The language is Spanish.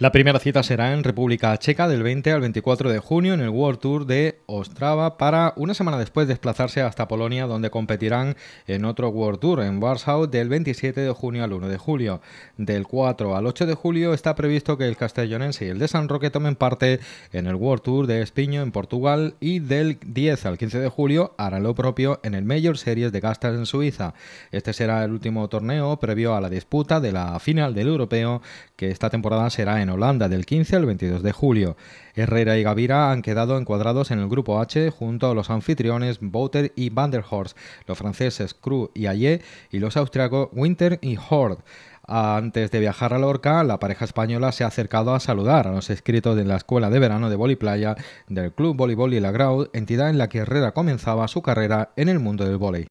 La primera cita será en República Checa del 20 al 24 de junio en el World Tour de Ostrava para una semana después desplazarse hasta Polonia donde competirán en otro World Tour en Warsaw del 27 de junio al 1 de julio. Del 4 al 8 de julio está previsto que el castellonense y el de San Roque tomen parte en el World Tour de Espiño en Portugal y del 10 al 15 de julio hará lo propio en el Major Series de Gastas en Suiza. Este será el último torneo previo a la disputa de la final del europeo que esta temporada será en Holanda del 15 al 22 de julio. Herrera y Gavira han quedado encuadrados en el grupo H junto a los anfitriones Bouter y Van der Horst, los franceses Cru y Ayer y los austriacos Winter y Hord. Antes de viajar a Lorca, la pareja española se ha acercado a saludar a los inscritos de la Escuela de Verano de playa del Club Voleibol y La Grau, entidad en la que Herrera comenzaba su carrera en el mundo del voleibol.